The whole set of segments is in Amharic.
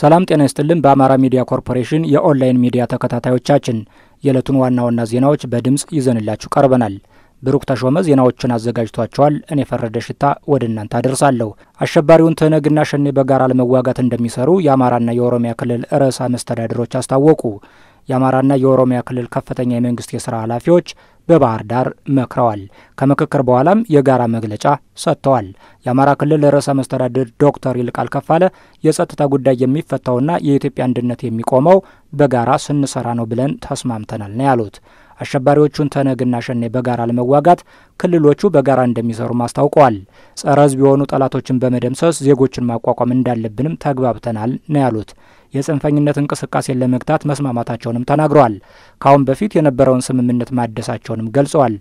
ሰላም ጤና ይስጥልን። በአማራ ሚዲያ ኮርፖሬሽን የኦንላይን ሚዲያ ተከታታዮቻችን የዕለቱን ዋና ዋና ዜናዎች በድምፅ ይዘንላችሁ ቀርበናል። ብሩክ ተሾመ ዜናዎቹን አዘጋጅቷቸዋል። እኔ ፈረደ ሽታ ወደ እናንተ አደርሳለሁ። አሸባሪውን ትህነግና ሸኔ በጋራ ለመዋጋት እንደሚሰሩ የአማራና የኦሮሚያ ክልል ርዕሰ መስተዳድሮች አስታወቁ። የአማራና የኦሮሚያ ክልል ከፍተኛ የመንግስት የስራ ኃላፊዎች በባህር ዳር መክረዋል። ከምክክር በኋላም የጋራ መግለጫ ሰጥተዋል። የአማራ ክልል ርዕሰ መስተዳድር ዶክተር ይልቃል ከፋለ የጸጥታ ጉዳይ የሚፈታውና የኢትዮጵያ አንድነት የሚቆመው በጋራ ስንሰራ ነው ብለን ተስማምተናል ነው ያሉት። አሸባሪዎቹን ተነግና ሸኔ በጋራ ለመዋጋት ክልሎቹ በጋራ እንደሚሰሩ አስታውቀዋል። ጸረ ሕዝብ የሆኑ ጠላቶችን በመደምሰስ ዜጎችን ማቋቋም እንዳለብንም ተግባብተናል ነው ያሉት። የጽንፈኝነት እንቅስቃሴን ለመግታት መስማማታቸውንም ተናግረዋል። ከአሁን በፊት የነበረውን ስምምነት ማደሳቸውንም ገልጸዋል።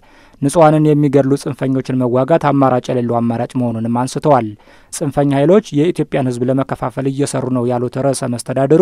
ንጹሐንን የሚገድሉ ጽንፈኞችን መዋጋት አማራጭ የሌለው አማራጭ መሆኑንም አንስተዋል። ጽንፈኛ ኃይሎች የኢትዮጵያን ሕዝብ ለመከፋፈል እየሰሩ ነው ያሉት ርዕሰ መስተዳድሩ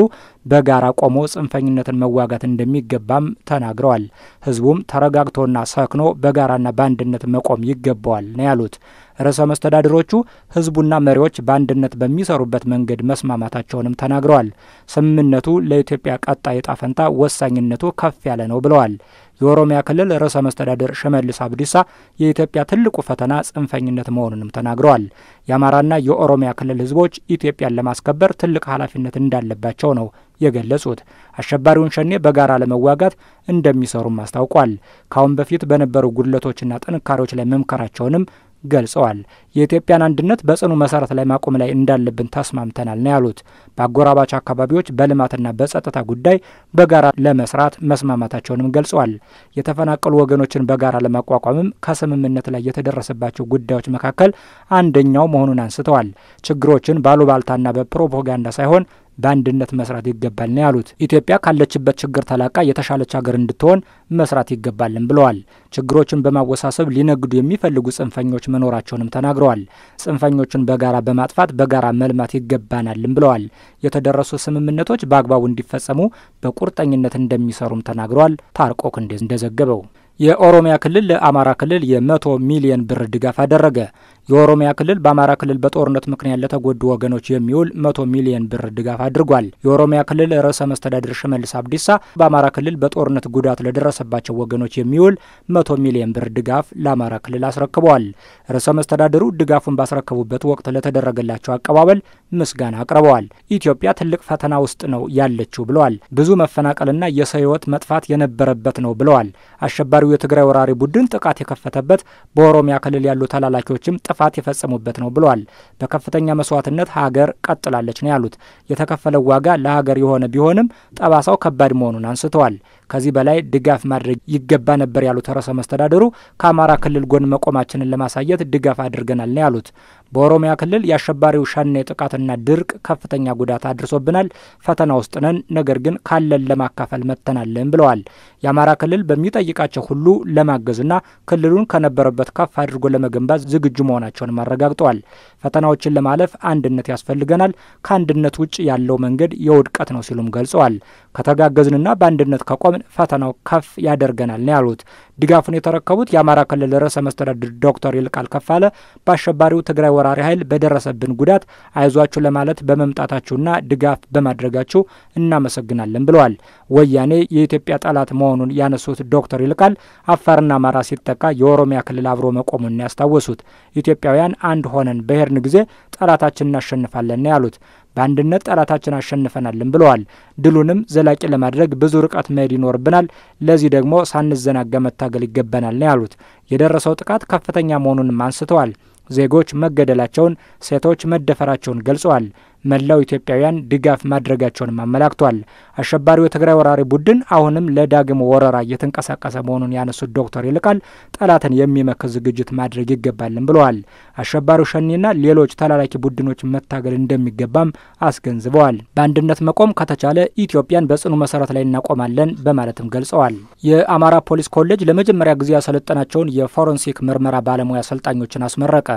በጋራ ቆሞ ጽንፈኝነትን መዋጋት እንደሚገባም ተናግረዋል። ሕዝቡም ተረጋግቶና ሰክኖ በጋራና በአንድነት መቆም ይገባዋል ነው ያሉት። ርዕሰ መስተዳድሮቹ ህዝቡና መሪዎች በአንድነት በሚሰሩበት መንገድ መስማማታቸውንም ተናግረዋል። ስምምነቱ ለኢትዮጵያ ቀጣይ ዕጣ ፈንታ ወሳኝነቱ ከፍ ያለ ነው ብለዋል። የኦሮሚያ ክልል ርዕሰ መስተዳድር ሽመልስ አብዲሳ የኢትዮጵያ ትልቁ ፈተና ጽንፈኝነት መሆኑንም ተናግረዋል። የአማራና የኦሮሚያ ክልል ህዝቦች ኢትዮጵያን ለማስከበር ትልቅ ኃላፊነት እንዳለባቸው ነው የገለጹት። አሸባሪውን ሸኔ በጋራ ለመዋጋት እንደሚሰሩም አስታውቋል። ከአሁን በፊት በነበሩ ጉድለቶችና ጥንካሬዎች ላይ መምከራቸውንም ገልጸዋል። የኢትዮጵያን አንድነት በጽኑ መሰረት ላይ ማቆም ላይ እንዳለብን ተስማምተናል ነው ያሉት። በአጎራባች አካባቢዎች በልማትና በጸጥታ ጉዳይ በጋራ ለመስራት መስማማታቸውንም ገልጸዋል። የተፈናቀሉ ወገኖችን በጋራ ለማቋቋምም ከስምምነት ላይ የተደረሰባቸው ጉዳዮች መካከል አንደኛው መሆኑን አንስተዋል። ችግሮችን ባሉባልታና በፕሮፓጋንዳ ሳይሆን በአንድነት መስራት ይገባል ነው ያሉት። ኢትዮጵያ ካለችበት ችግር ተላቃ የተሻለች ሀገር እንድትሆን መስራት ይገባልን ብለዋል። ችግሮችን በማወሳሰብ ሊነግዱ የሚፈልጉ ጽንፈኞች መኖራቸውንም ተናግረዋል። ጽንፈኞችን በጋራ በማጥፋት በጋራ መልማት ይገባናልም ብለዋል። የተደረሱ ስምምነቶች በአግባቡ እንዲፈጸሙ በቁርጠኝነት እንደሚሰሩም ተናግረዋል። ታርቆክ እንደዘገበው የኦሮሚያ ክልል ለአማራ ክልል የመቶ ሚሊየን ብር ድጋፍ አደረገ። የኦሮሚያ ክልል በአማራ ክልል በጦርነት ምክንያት ለተጎዱ ወገኖች የሚውል መቶ ሚሊዮን ብር ድጋፍ አድርጓል። የኦሮሚያ ክልል ርዕሰ መስተዳድር ሽመልስ አብዲሳ በአማራ ክልል በጦርነት ጉዳት ለደረሰባቸው ወገኖች የሚውል መቶ ሚሊዮን ብር ድጋፍ ለአማራ ክልል አስረክበዋል። ርዕሰ መስተዳድሩ ድጋፉን ባስረከቡበት ወቅት ለተደረገላቸው አቀባበል ምስጋና አቅርበዋል። ኢትዮጵያ ትልቅ ፈተና ውስጥ ነው ያለችው ብለዋል። ብዙ መፈናቀልና የሰው መጥፋት የነበረበት ነው ብለዋል። አሸባሪው የትግራይ ወራሪ ቡድን ጥቃት የከፈተበት በኦሮሚያ ክልል ያሉ ተላላኪዎችም ጥፋት የፈጸሙበት ነው ብለዋል። በከፍተኛ መስዋዕትነት ሀገር ቀጥላለች ነው ያሉት። የተከፈለው ዋጋ ለሀገር የሆነ ቢሆንም ጠባሳው ከባድ መሆኑን አንስተዋል። ከዚህ በላይ ድጋፍ ማድረግ ይገባ ነበር ያሉት ርዕሰ መስተዳደሩ ከአማራ ክልል ጎን መቆማችንን ለማሳየት ድጋፍ አድርገናል ነው ያሉት። በኦሮሚያ ክልል የአሸባሪው ሸኔ ጥቃትና ድርቅ ከፍተኛ ጉዳት አድርሶብናል። ፈተና ውስጥ ነን፣ ነገር ግን ካለን ለማካፈል መጥተናለን ብለዋል። የአማራ ክልል በሚጠይቃቸው ሁሉ ለማገዝና ክልሉን ከነበረበት ከፍ አድርጎ ለመገንባት ዝግጁ መሆናቸውን አረጋግጠዋል። ፈተናዎችን ለማለፍ አንድነት ያስፈልገናል። ከአንድነት ውጭ ያለው መንገድ የውድቀት ነው ሲሉም ገልጸዋል። ከተጋገዝንና በአንድነት ከቆምን ፈተናው ከፍ ያደርገናል ነው ያሉት። ድጋፉን የተረከቡት የአማራ ክልል ርዕሰ መስተዳድር ዶክተር ይልቃል ከፋለ በአሸባሪው ትግራይ ወራሪ ኃይል በደረሰብን ጉዳት አይዟችሁ ለማለት በመምጣታችሁና ድጋፍ በማድረጋችሁ እናመሰግናለን ብለዋል። ወያኔ የኢትዮጵያ ጠላት መሆኑን ያነሱት ዶክተር ይልቃል አፋርና አማራ ሲጠቃ የኦሮሚያ ክልል አብሮ መቆሙን ያስታወሱት ኢትዮጵያውያን አንድ ሆነን በሄድን ጊዜ ጠላታችን እናሸንፋለን ያሉት በአንድነት ጠላታችን አሸንፈናልን ብለዋል። ድሉንም ዘላቂ ለማድረግ ብዙ ርቀት መሄድ ይኖርብናል። ለዚህ ደግሞ ሳንዘናጋ መታገል ይገባናል ነው ያሉት። የደረሰው ጥቃት ከፍተኛ መሆኑንም አንስተዋል። ዜጎች መገደላቸውን፣ ሴቶች መደፈራቸውን ገልጸዋል። መላው ኢትዮጵያውያን ድጋፍ ማድረጋቸውንም አመላክቷል። አሸባሪው የትግራይ ወራሪ ቡድን አሁንም ለዳግም ወረራ እየተንቀሳቀሰ መሆኑን ያነሱት ዶክተር ይልቃል ጠላትን የሚመክት ዝግጅት ማድረግ ይገባልን ብለዋል። አሸባሪው ሸኒና ሌሎች ተላላኪ ቡድኖች መታገል እንደሚገባም አስገንዝበዋል። በአንድነት መቆም ከተቻለ ኢትዮጵያን በጽኑ መሰረት ላይ እናቆማለን በማለትም ገልጸዋል። የአማራ ፖሊስ ኮሌጅ ለመጀመሪያ ጊዜ ያሰለጠናቸውን የፎረንሲክ ምርመራ ባለሙያ አሰልጣኞችን አስመረቀ።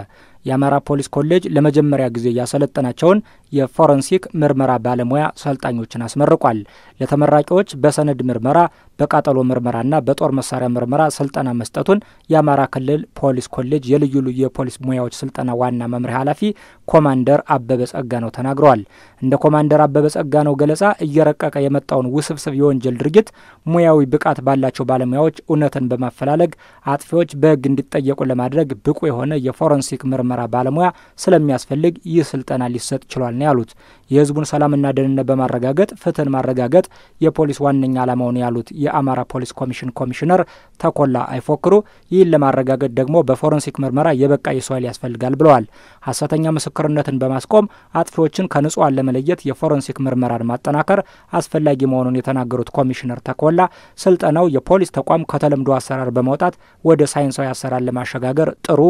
የአማራ ፖሊስ ኮሌጅ ለመጀመሪያ ጊዜ ያሰለጠናቸውን የፎረንሲክ ምርመራ ባለሙያ ሰልጣኞችን አስመርቋል። ለተመራቂዎች በሰነድ ምርመራ በቃጠሎ ምርመራና በጦር መሳሪያ ምርመራ ስልጠና መስጠቱን የአማራ ክልል ፖሊስ ኮሌጅ የልዩ ልዩ የፖሊስ ሙያዎች ስልጠና ዋና መምሪያ ኃላፊ ኮማንደር አበበ ነው ተናግረዋል። እንደ ኮማንደር አበበ ነው ገለጻ እየረቀቀ የመጣውን ውስብስብ የወንጀል ድርጊት ሙያዊ ብቃት ባላቸው ባለሙያዎች እውነትን በማፈላለግ አጥፊዎች በሕግ እንዲጠየቁ ለማድረግ ብቁ የሆነ የፎረንሲክ ምርመራ ባለሙያ ስለሚያስፈልግ ይህ ስልጠና ሊሰጥ ችሏል ነው ያሉት። የሕዝቡን ሰላምና ደህንነት በማረጋገጥ ፍትህን ማረጋገጥ የፖሊስ ዋነኛ ዓላማውን ነው ያሉት የአማራ ፖሊስ ኮሚሽን ኮሚሽነር ተኮላ አይፎክሩ ይህን ለማረጋገጥ ደግሞ በፎረንሲክ ምርመራ የበቃ የሰው ኃይል ያስፈልጋል ብለዋል። ሐሰተኛ ምስክርነትን በማስቆም አጥፊዎችን ከንጹሐን ለመለየት የፎረንሲክ ምርመራን ማጠናከር አስፈላጊ መሆኑን የተናገሩት ኮሚሽነር ተኮላ ስልጠናው የፖሊስ ተቋም ከተለምዶ አሰራር በመውጣት ወደ ሳይንሳዊ አሰራር ለማሸጋገር ጥሩ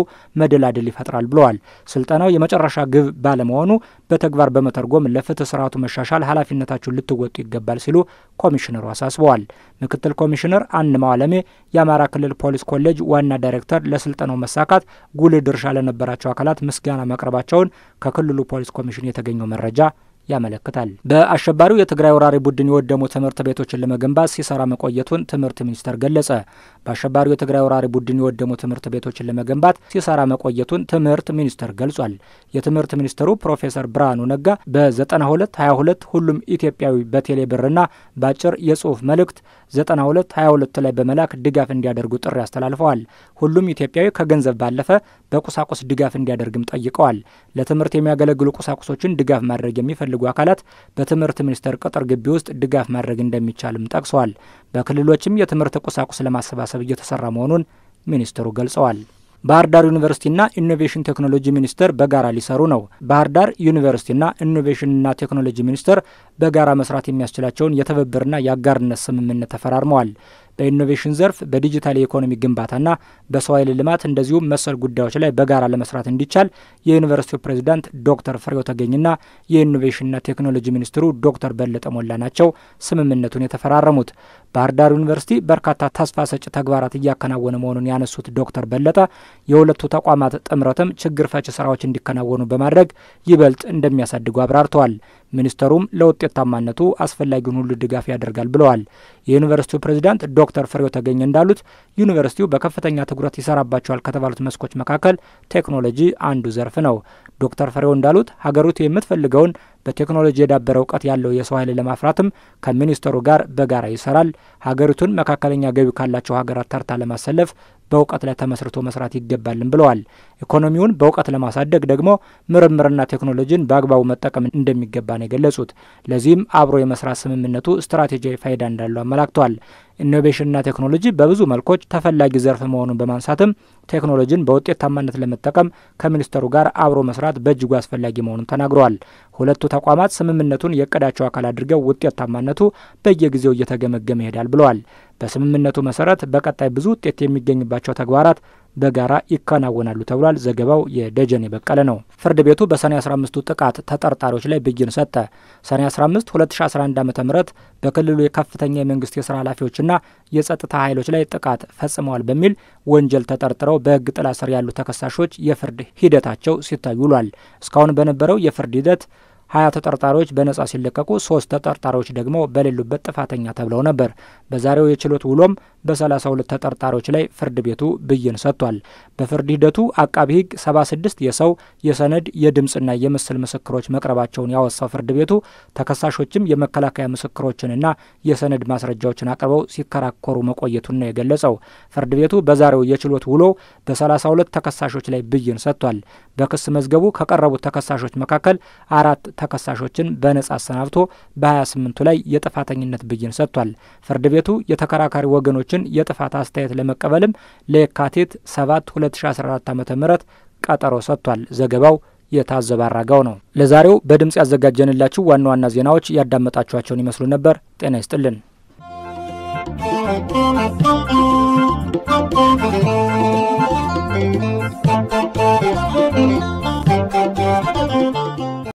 መደላድል ይፈጥራል ብለዋል። ስልጠናው የመጨረሻ ግብ ባለመሆኑ በተግባር በመተርጎም ለፍትህ ስርዓቱ መሻሻል ኃላፊነታችሁን ልትወጡ ይገባል ሲሉ ኮሚሽነሩ አሳስበዋል። ምክትል ኮሚሽነር አንማው አለሜ የአማራ ክልል ፖሊስ ኮሌጅ ዋና ዳይሬክተር ለስልጠናው መሳካት ጉልህ ድርሻ ለነበራቸው አካላት ምስጋና ማቅረባቸውን ከክልሉ ፖሊስ ኮሚሽን የተገኘው መረጃ ያመለክታል። በአሸባሪው የትግራይ ወራሪ ቡድን የወደሙ ትምህርት ቤቶችን ለመገንባት ሲሰራ መቆየቱን ትምህርት ሚኒስቴር ገለጸ። በአሸባሪው የትግራይ ወራሪ ቡድን የወደሙ ትምህርት ቤቶችን ለመገንባት ሲሰራ መቆየቱን ትምህርት ሚኒስቴር ገልጿል። የትምህርት ሚኒስትሩ ፕሮፌሰር ብርሃኑ ነጋ በ9222 ሁሉም ኢትዮጵያዊ በቴሌ ብርና በአጭር የጽሑፍ መልእክት 9222 ላይ በመላክ ድጋፍ እንዲያደርጉ ጥሪ አስተላልፈዋል። ሁሉም ኢትዮጵያዊ ከገንዘብ ባለፈ በቁሳቁስ ድጋፍ እንዲያደርግም ጠይቀዋል። ለትምህርት የሚያገለግሉ ቁሳቁሶችን ድጋፍ ማድረግ የሚፈልጉ አካላት በትምህርት ሚኒስቴር ቅጥር ግቢ ውስጥ ድጋፍ ማድረግ እንደሚቻልም ጠቅሰዋል። በክልሎችም የትምህርት ቁሳቁስ ለማሰባሰብ እየተሰራ መሆኑን ሚኒስትሩ ገልጸዋል። ባህር ዳር ዩኒቨርሲቲና ኢኖቬሽን ቴክኖሎጂ ሚኒስቴር በጋራ ሊሰሩ ነው። ባህር ዳር ዩኒቨርሲቲና ኢኖቬሽንና ቴክኖሎጂ ሚኒስቴር በጋራ መስራት የሚያስችላቸውን የትብብርና የአጋርነት ስምምነት ተፈራርመዋል። በኢኖቬሽን ዘርፍ በዲጂታል የኢኮኖሚ ግንባታና በሰው ኃይል ልማት እንደዚሁም መሰል ጉዳዮች ላይ በጋራ ለመስራት እንዲቻል የዩኒቨርሲቲው ፕሬዚዳንት ዶክተር ፍሬው ተገኝና የኢኖቬሽንና ቴክኖሎጂ ሚኒስትሩ ዶክተር በለጠ ሞላ ናቸው ስምምነቱን የተፈራረሙት። ባህር ዳር ዩኒቨርሲቲ በርካታ ተስፋ ሰጪ ተግባራት እያከናወነ መሆኑን ያነሱት ዶክተር በለጠ የሁለቱ ተቋማት ጥምረትም ችግር ፈጭ ስራዎች እንዲከናወኑ በማድረግ ይበልጥ እንደሚያሳድጉ አብራርተዋል። ሚኒስተሩም ለውጤታማነቱ አስፈላጊውን ሁሉ ድጋፍ ያደርጋል ብለዋል። የዩኒቨርሲቲው ፕሬዚዳንት ዶክተር ፍሬው ተገኘ እንዳሉት ዩኒቨርሲቲው በከፍተኛ ትኩረት ይሰራባቸዋል ከተባሉት መስኮች መካከል ቴክኖሎጂ አንዱ ዘርፍ ነው። ዶክተር ፍሬው እንዳሉት ሀገሪቱ የምትፈልገውን በቴክኖሎጂ የዳበረ እውቀት ያለው የሰው ኃይል ለማፍራትም ከሚኒስተሩ ጋር በጋራ ይሰራል። ሀገሪቱን መካከለኛ ገቢ ካላቸው ሀገራት ተርታ ለማሰለፍ በእውቀት ላይ ተመስርቶ መስራት ይገባልን ብለዋል። ኢኮኖሚውን በእውቀት ለማሳደግ ደግሞ ምርምርና ቴክኖሎጂን በአግባቡ መጠቀም እንደሚገባ ነው የገለጹት። ለዚህም አብሮ የመስራት ስምምነቱ ስትራቴጂያዊ ፋይዳ እንዳለው አመላክተዋል። ኢኖቬሽንና ቴክኖሎጂ በብዙ መልኮች ተፈላጊ ዘርፍ መሆኑን በማንሳትም ቴክኖሎጂን በውጤታማነት ለመጠቀም ከሚኒስተሩ ጋር አብሮ መስራት በእጅጉ አስፈላጊ መሆኑን ተናግረዋል። ሁለቱ ተቋማት ስምምነቱን የእቅዳቸው አካል አድርገው ውጤታማነቱ በየጊዜው እየተገመገመ ይሄዳል ብለዋል። በስምምነቱ መሰረት በቀጣይ ብዙ ውጤት የሚገኝባቸው ተግባራት በጋራ ይከናወናሉ ተብሏል። ዘገባው የደጀኔ በቀለ ነው። ፍርድ ቤቱ በሰኔ 15ቱ ጥቃት ተጠርጣሪዎች ላይ ብይን ሰጠ። ሰኔ 15 2011 ዓ ም በክልሉ የከፍተኛ የመንግስት የስራ ኃላፊዎችና የጸጥታ ኃይሎች ላይ ጥቃት ፈጽመዋል በሚል ወንጀል ተጠርጥረው በህግ ጥላ ስር ያሉ ተከሳሾች የፍርድ ሂደታቸው ሲታዩ ውሏል። እስካሁን በነበረው የፍርድ ሂደት ሀያ ተጠርጣሪዎች በነጻ ሲለቀቁ ሶስት ተጠርጣሪዎች ደግሞ በሌሉበት ጥፋተኛ ተብለው ነበር። በዛሬው የችሎት ውሎም በ32 ተጠርጣሪዎች ላይ ፍርድ ቤቱ ብይን ሰጥቷል። በፍርድ ሂደቱ አቃቢ ሕግ 76 የሰው የሰነድ የድምፅና የምስል ምስክሮች መቅረባቸውን ያወሳው ፍርድ ቤቱ ተከሳሾችም የመከላከያ ምስክሮችንና የሰነድ ማስረጃዎችን አቅርበው ሲከራከሩ መቆየቱን ነው የገለጸው። ፍርድ ቤቱ በዛሬው የችሎት ውሎ በ32 ተከሳሾች ላይ ብይን ሰጥቷል። በክስ መዝገቡ ከቀረቡት ተከሳሾች መካከል አራት ተከሳሾችን በነጻ አሰናብቶ በ28ቱ ላይ የጥፋተኝነት ብይን ሰጥቷል። ፍርድ ቤቱ ቤቱ የተከራካሪ ወገኖችን የጥፋት አስተያየት ለመቀበልም ለየካቲት 7 2014 ዓ ም ቀጠሮ ሰጥቷል። ዘገባው የታዘበ አራጋው ነው። ለዛሬው በድምፅ ያዘጋጀንላችሁ ዋና ዋና ዜናዎች ያዳመጣችኋቸውን ይመስሉ ነበር። ጤና ይስጥልን።